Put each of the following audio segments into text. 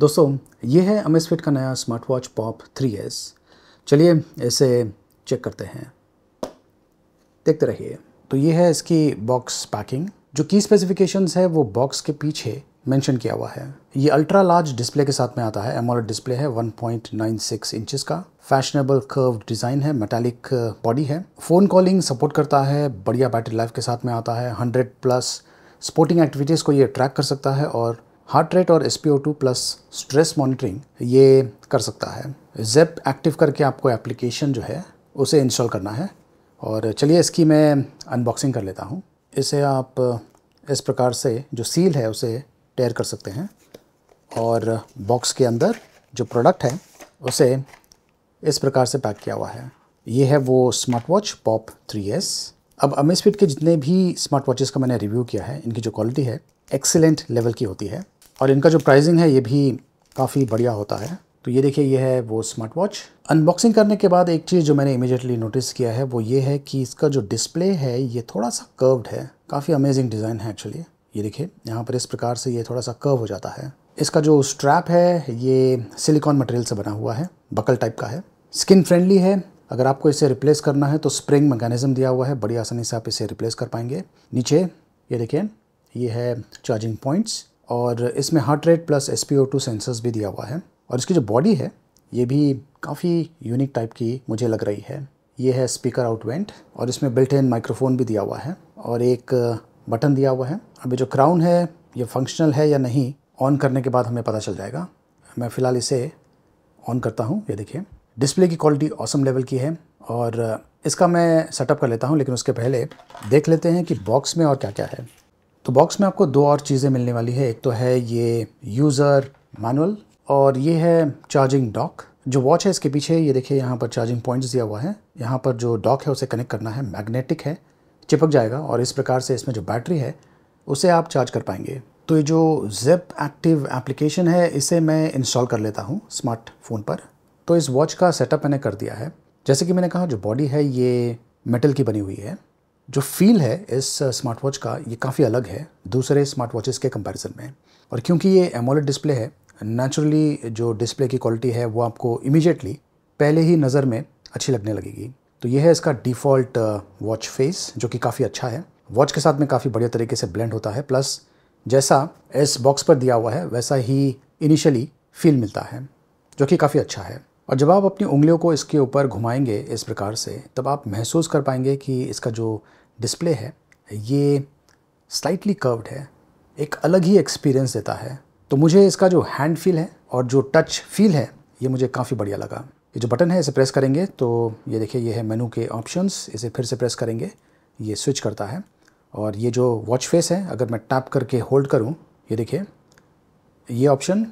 दोस्तों ये है अमेजफिट का नया smart watch pop three S चलिए इसे चेक करते हैं देखते रहिए तो ये है इसकी बॉक्स पैकिंग जो की स्पेसिफिकेशंस है वो बॉक्स के पीछे मेंशन किया हुआ है ये अल्ट्रा लार्ज डिस्प्ले के साथ में आता है एमोल डिस्प्ले है 1.96 इंचेस का फैशनेबल कर्व डिज़ाइन है मेटालिक बॉडी uh, है फ़ोन कॉलिंग सपोर्ट करता है बढ़िया बैटरी लाइफ के साथ में आता है 100 प्लस स्पोर्टिंग एक्टिविटीज़ को ये ट्रैक कर सकता है और हार्ट रेट और एस प्लस स्ट्रेस मॉनिटरिंग ये कर सकता है जेप एक्टिव करके आपको एप्लीकेशन जो है उसे इंस्टॉल करना है और चलिए इसकी मैं अनबॉक्सिंग कर लेता हूँ इसे आप इस प्रकार से जो सील है उसे टेयर कर सकते हैं और बॉक्स के अंदर जो प्रोडक्ट है उसे इस प्रकार से पैक किया हुआ है ये है वो स्मार्ट वॉच पॉप 3S अब अमेजफिट के जितने भी स्मार्ट वॉचेस का मैंने रिव्यू किया है इनकी जो क्वालिटी है एक्सेलेंट लेवल की होती है और इनका जो प्राइसिंग है ये भी काफ़ी बढ़िया होता है तो ये देखिए ये है वो स्मार्ट वॉच अनबॉक्सिंग करने के बाद एक चीज़ जो मैंने इमिजिएटली नोटिस किया है वो ये है कि इसका जो डिस्प्ले है ये थोड़ा सा कर्व्ड है काफ़ी अमेजिंग डिज़ाइन है एक्चुअली ये देखिए यहाँ पर इस प्रकार से ये थोड़ा सा कर्व हो जाता है इसका जो स्ट्रैप है ये सिलिकॉन मटेरियल से बना हुआ है बकल टाइप का है स्किन फ्रेंडली है अगर आपको इसे रिप्लेस करना है तो स्प्रिंग मैकेनिज्म दिया हुआ है बड़ी आसानी से आप इसे रिप्लेस कर पाएंगे नीचे ये देखिए ये है चार्जिंग पॉइंट्स और इसमें heart rate plus S P O two sensors भी दिया हुआ है और इसकी जो बॉडी है ये भी काफ़ी यूनिक टाइप की मुझे लग रही है ये है स्पीकर आउटवेंट और इसमें बिल्ट इन माइक्रोफोन भी दिया हुआ है और एक बटन uh, दिया हुआ है अभी जो क्राउन है ये फंक्शनल है या नहीं ऑन करने के बाद हमें पता चल जाएगा मैं फ़िलहाल इसे ऑन करता हूँ ये देखिए डिस्प्ले की क्वालिटी औसम लेवल की है और uh, इसका मैं सेटअप कर लेता हूँ लेकिन उसके पहले देख लेते हैं कि बॉक्स में और क्या क्या है तो बॉक्स में आपको दो और चीज़ें मिलने वाली है एक तो है ये यूज़र मैनुअल और ये है चार्जिंग डॉक जो वॉच है इसके पीछे ये देखिए यहाँ पर चार्जिंग पॉइंट्स दिया हुआ है यहाँ पर जो डॉक है उसे कनेक्ट करना है मैग्नेटिक है चिपक जाएगा और इस प्रकार से इसमें जो बैटरी है उसे आप चार्ज कर पाएंगे तो ये जो जेप एक्टिव एप्लीकेशन है इसे मैं इंस्टॉल कर लेता हूँ स्मार्टफोन पर तो इस वॉच का सेटअप मैंने कर दिया है जैसे कि मैंने कहा जो बॉडी है ये मेटल की बनी हुई है जो फील है इस स्मार्ट uh, वॉच का ये काफ़ी अलग है दूसरे स्मार्ट वॉचेस के कंपैरिजन में और क्योंकि ये एमोलेड डिस्प्ले है नेचुरली जो डिस्प्ले की क्वालिटी है वो आपको इमीजिएटली पहले ही नज़र में अच्छी लगने लगेगी तो ये है इसका डिफ़ॉल्ट वॉच फेस जो कि काफ़ी अच्छा है वॉच के साथ में काफ़ी बढ़िया तरीके से ब्लेंड होता है प्लस जैसा इस बॉक्स पर दिया हुआ है वैसा ही इनिशियली फील मिलता है जो कि काफ़ी अच्छा है और जब आप अपनी उंगलियों को इसके ऊपर घुमाएंगे इस प्रकार से तब आप महसूस कर पाएंगे कि इसका जो डिस्प्ले है ये स्लाइटली कर्व्ड है एक अलग ही एक्सपीरियंस देता है तो मुझे इसका जो हैंड फील है और जो टच फील है ये मुझे काफ़ी बढ़िया लगा ये जो बटन है इसे प्रेस करेंगे तो ये देखिए ये है मेनू के ऑप्शंस इसे फिर से प्रेस करेंगे ये स्विच करता है और ये जो वॉच फेस है अगर मैं टैप करके होल्ड करूँ ये देखिए ये ऑप्शन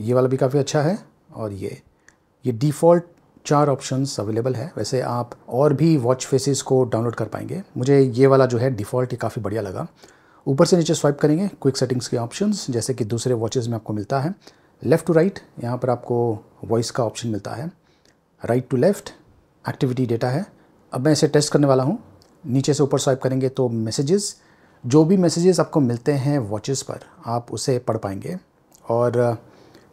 ये वाला भी काफ़ी अच्छा है और ये ये डिफ़ॉल्ट चार ऑप्शंस अवेलेबल है वैसे आप और भी वॉच फेसेस को डाउनलोड कर पाएंगे मुझे ये वाला जो है डिफ़ॉल्ट ये काफ़ी बढ़िया लगा ऊपर से नीचे स्वाइप करेंगे क्विक सेटिंग्स के ऑप्शंस जैसे कि दूसरे वॉचेज़ में आपको मिलता है लेफ़्ट टू राइट यहाँ पर आपको वॉइस का ऑप्शन मिलता है right to left activity data है अब मैं इसे टेस्ट करने वाला हूँ नीचे से ऊपर स्वाइप करेंगे तो मैसेजेस जो भी मैसेजेस आपको मिलते हैं वॉचेस पर आप उसे पढ़ पाएंगे और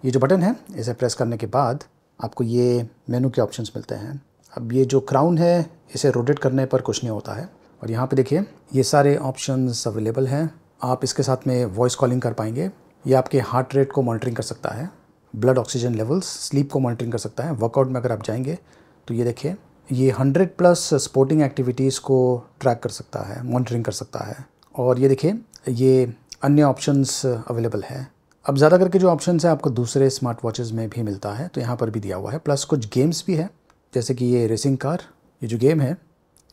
ये जो बटन है इसे प्रेस करने के बाद आपको ये मेनू के ऑप्शंस मिलते हैं अब ये जो क्राउन है इसे रोटेट करने पर कुछ नहीं होता है और यहाँ पे देखिए ये सारे ऑप्शंस अवेलेबल हैं आप इसके साथ में वॉइस कॉलिंग कर पाएंगे ये आपके हार्ट रेट को मॉनिटरिंग कर सकता है ब्लड ऑक्सीजन लेवल्स स्लीप को मॉनिटरिंग कर सकता है वर्कआउट में अगर आप जाएंगे तो ये देखिए ये हंड्रेड प्लस स्पोर्टिंग एक्टिविटीज़ को ट्रैक कर सकता है मॉनिटरिंग कर सकता है और ये देखिए ये अन्य ऑप्शंस अवेलेबल है अब ज़्यादा करके जो ऑप्शन है आपको दूसरे स्मार्ट वॉचेज़ में भी मिलता है तो यहाँ पर भी दिया हुआ है प्लस कुछ गेम्स भी है जैसे कि ये रेसिंग कार ये जो गेम है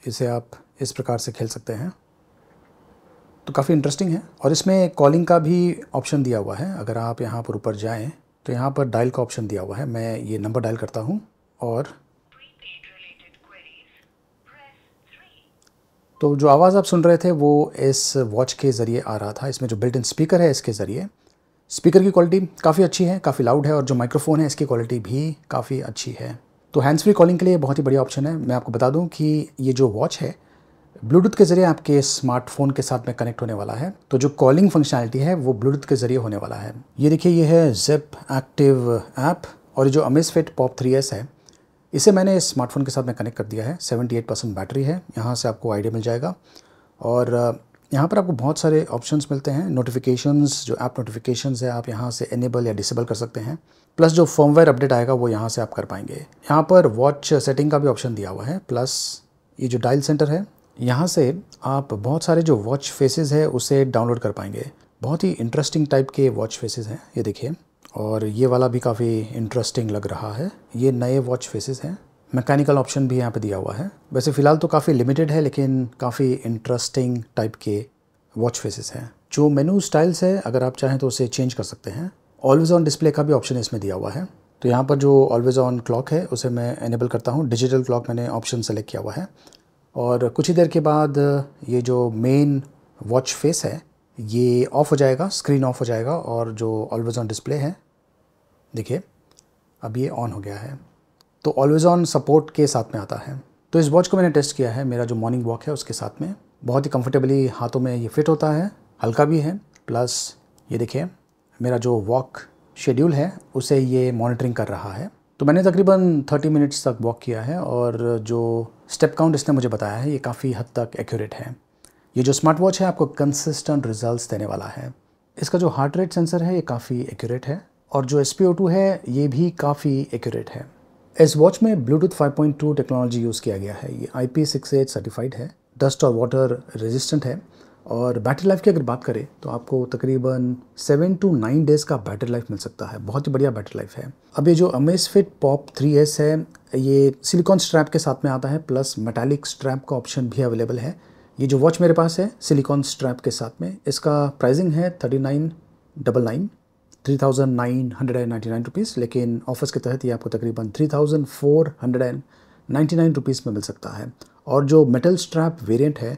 इसे आप इस प्रकार से खेल सकते हैं तो काफ़ी इंटरेस्टिंग है और इसमें कॉलिंग का भी ऑप्शन दिया हुआ है अगर आप यहाँ पर ऊपर जाएँ तो यहाँ पर डायल का ऑप्शन दिया हुआ है मैं ये नंबर डायल करता हूँ और तो जो आवाज़ आप सुन रहे थे वो इस वॉच के ज़रिए आ रहा था इसमें जो बिल्ट इन स्पीकर है इसके ज़रिए स्पीकर की क्वालिटी काफ़ी अच्छी है काफ़ी लाउड है और जो माइक्रोफोन है इसकी क्वालिटी भी काफ़ी अच्छी है तो हैंड्स फ्री कॉलिंग के लिए बहुत ही बढ़िया ऑप्शन है मैं आपको बता दूं कि ये जो वॉच है ब्लूटूथ के ज़रिए आपके स्मार्टफोन के साथ में कनेक्ट होने वाला है तो जो कॉलिंग फंक्शनैलिटी है वो ब्लूटूथ के ज़रिए होने वाला है ये देखिए ये है जेप एक्टिव ऐप और जो अमेज फिट पॉप थ्री है इसे मैंने इस स्मार्टफोन के साथ में कनेक्ट कर दिया है सेवेंटी परसेंट बैटरी है यहाँ से आपको आइडिया मिल जाएगा और यहाँ पर आपको बहुत सारे ऑप्शंस मिलते हैं नोटिफिकेशंस जो ऐप नोटिफिकेशंस है आप यहाँ से इनेबल या डिसेबल कर सकते हैं प्लस जो फॉर्मवेयर अपडेट आएगा वो यहाँ से आप कर पाएंगे यहाँ पर वॉच सेटिंग का भी ऑप्शन दिया हुआ है प्लस ये जो डायल सेंटर है यहाँ से आप बहुत सारे जो वॉच फेसेज है उसे डाउनलोड कर पाएंगे बहुत ही इंटरेस्टिंग टाइप के वॉच फेसेज हैं ये देखिए और ये वाला भी काफ़ी इंटरेस्टिंग लग रहा है ये नए वॉच फेसेज हैं मैकेनिकल ऑप्शन भी यहाँ पे दिया हुआ है वैसे फ़िलहाल तो काफ़ी लिमिटेड है लेकिन काफ़ी इंटरेस्टिंग टाइप के वॉच फेसेस हैं जो मेनू स्टाइल्स है अगर आप चाहें तो उसे चेंज कर सकते हैं ऑलवेज़ ऑन डिस्प्ले का भी ऑप्शन इसमें दिया हुआ है तो यहाँ पर जो ऑलवेज़ ऑन क्लॉक है उसे मैं इनेबल करता हूँ डिजिटल क्लॉक मैंने ऑप्शन सेलेक्ट किया हुआ है और कुछ ही देर के बाद ये जो मेन वॉच फेस है ये ऑफ़ हो जाएगा स्क्रीन ऑफ हो जाएगा और जो ऑलवेज़ ऑन डिस्प्ले है देखिए अब ये ऑन हो गया है तो ऑलवेज़ ऑन सपोर्ट के साथ में आता है तो इस वॉच को मैंने टेस्ट किया है मेरा जो मॉर्निंग वॉक है उसके साथ में बहुत ही कंफर्टेबली हाथों में ये फिट होता है हल्का भी है प्लस ये देखिए मेरा जो वॉक शेड्यूल है उसे ये मॉनिटरिंग कर रहा है तो मैंने तकरीबन 30 मिनट्स तक वॉक किया है और जो स्टेप काउंट इसने मुझे बताया है ये काफ़ी हद तक एक्यूरेट है ये जो स्मार्ट वॉच है आपको कंसिस्टेंट रिजल्ट्स देने वाला है इसका जो हार्ट रेट सेंसर है ये काफ़ी एक्यूरेट है और जो एस है ये भी काफ़ी एक्यूरेट है इस वॉच में ब्लूटूथ 5.2 टेक्नोलॉजी यूज़ किया गया है ये आई पी सर्टिफाइड है डस्ट और वाटर रेजिस्टेंट है और बैटरी लाइफ की अगर बात करें तो आपको तकरीबन सेवन टू नाइन डेज़ का बैटरी लाइफ मिल सकता है बहुत ही बढ़िया बैटरी लाइफ है अब ये जो Amazfit pop three S है ये सिलिकॉन स्ट्रैप के साथ में आता है प्लस मेटालिक स्ट्रैप का ऑप्शन भी अवेलेबल है ये जो वॉच मेरे पास है सिलिकॉन स्ट्रैप के साथ में इसका प्राइजिंग है thirty nine double nine 3,999 rupees लेकिन ऑफर्स के तहत ये आपको तकरीबन 3,499 रुपीस में मिल सकता है और जो मेटल स्ट्रैप वेरिएंट है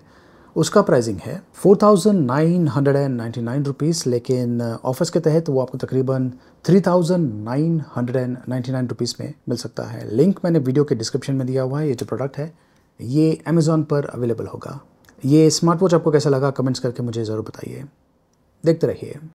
उसका प्राइसिंग है 4,999 रुपीस लेकिन ऑफर्स के तहत वो आपको तकरीबन 3,999 रुपीस में मिल सकता है लिंक मैंने वीडियो के डिस्क्रिप्शन में दिया हुआ है ये जो प्रोडक्ट है ये अमेज़ोन पर अवेलेबल होगा ये स्मार्ट वॉच आपको कैसा लगा कमेंट्स करके मुझे ज़रूर बताइए देखते रहिए